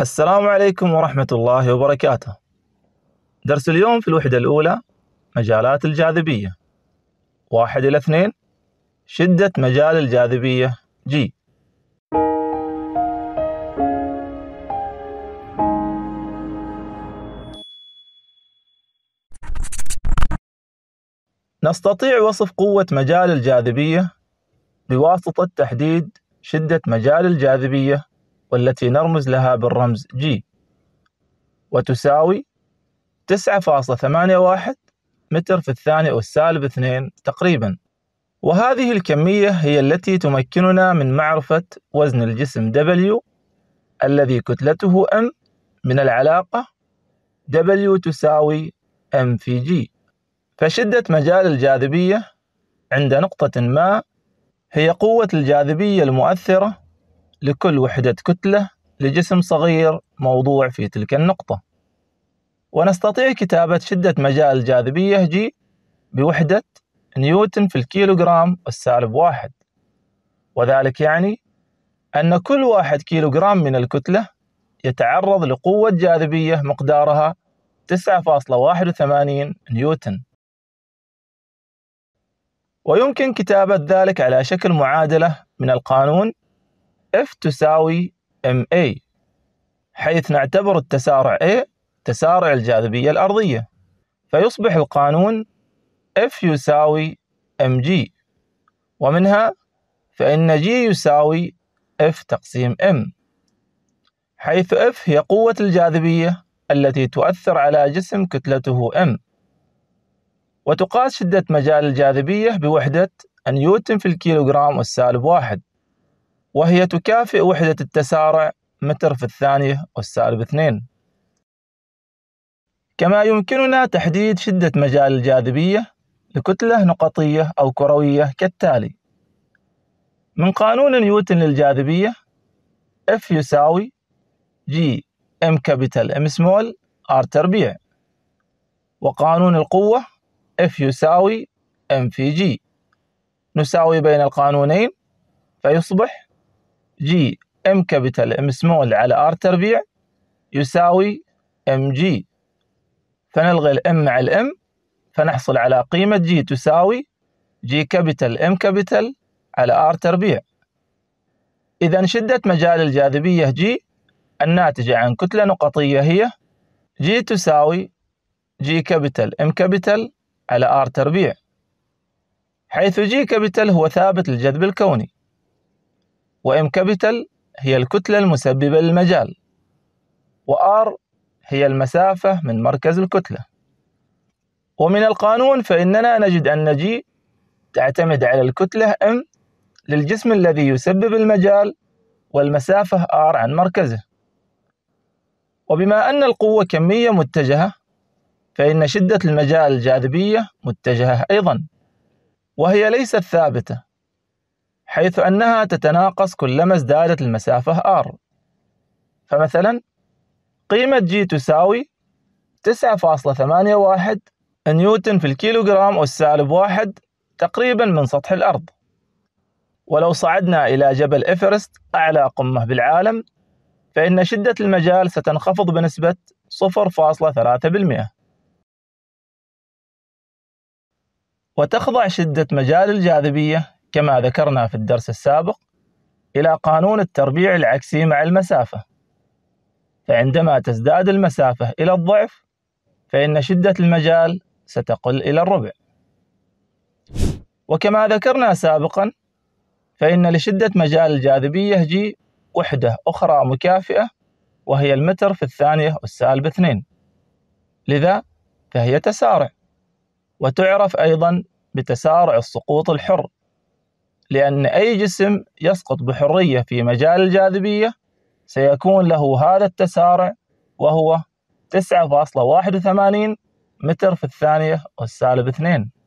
السلام عليكم ورحمة الله وبركاته. درس اليوم في الوحدة الأولى مجالات الجاذبية. واحد إلى اثنين شدة مجال الجاذبية G. نستطيع وصف قوة مجال الجاذبية بواسطة تحديد شدة مجال الجاذبية والتي نرمز لها بالرمز G وتساوي 9.81 متر في الثانية أو السالب 2 تقريبا وهذه الكمية هي التي تمكننا من معرفة وزن الجسم W الذي كتلته M من العلاقة W تساوي M في G فشدة مجال الجاذبية عند نقطة ما هي قوة الجاذبية المؤثرة لكل وحدة كتلة لجسم صغير موضوع في تلك النقطة ونستطيع كتابة شدة مجال الجاذبية G بوحدة نيوتن في الكيلوغرام والسالب واحد وذلك يعني أن كل واحد كيلوغرام من الكتلة يتعرض لقوة جاذبية مقدارها 9.81 نيوتن ويمكن كتابة ذلك على شكل معادلة من القانون F تساوي MA حيث نعتبر التسارع A تسارع الجاذبية الأرضية فيصبح القانون F يساوي mg ومنها فإن G يساوي F تقسيم M حيث F هي قوة الجاذبية التي تؤثر على جسم كتلته M وتقاس شدة مجال الجاذبية بوحدة نيوتن في الكيلوغرام والسالب واحد وهي تكافئ وحدة التسارع متر في الثانية والسالب اثنين كما يمكننا تحديد شدة مجال الجاذبية لكتلة نقطية أو كروية كالتالي من قانون نيوتن للجاذبية F يساوي G M capital M small R تربيع وقانون القوة F يساوي M في G نساوي بين القانونين فيصبح جي ام كابيتال ام سمول على ار تربيع يساوي ام جي فنلغي الام مع الام فنحصل على قيمة جي تساوي جي كابيتال ام كابيتال على ار تربيع إذا شدة مجال الجاذبية جي الناتجة عن كتلة نقطية هي جي تساوي جي كابيتال ام كابيتال على ار تربيع حيث جي كابيتال هو ثابت الجذب الكوني وام كابيتال هي الكتلة المسببة للمجال وآر هي المسافة من مركز الكتلة ومن القانون فإننا نجد أن جي تعتمد على الكتلة إم للجسم الذي يسبب المجال والمسافة آر عن مركزه وبما أن القوة كمية متجهة فإن شدة المجال الجاذبية متجهة أيضا وهي ليست ثابتة حيث أنها تتناقص كلما ازدادت المسافة R فمثلا قيمة G تساوي 9.81 نيوتن في الكيلوغرام والسالب واحد تقريبا من سطح الأرض ولو صعدنا إلى جبل إيفرست أعلى قمة بالعالم فإن شدة المجال ستنخفض بنسبة 0.3% وتخضع شدة مجال الجاذبية كما ذكرنا في الدرس السابق إلى قانون التربيع العكسي مع المسافة فعندما تزداد المسافة إلى الضعف فإن شدة المجال ستقل إلى الربع وكما ذكرنا سابقا فإن لشدة مجال الجاذبية جي وحدة أخرى مكافئة وهي المتر في الثانية والسالب اثنين لذا فهي تسارع وتعرف أيضا بتسارع السقوط الحر لأن أي جسم يسقط بحرية في مجال الجاذبية سيكون له هذا التسارع وهو 9.81 متر في الثانية والسالب 2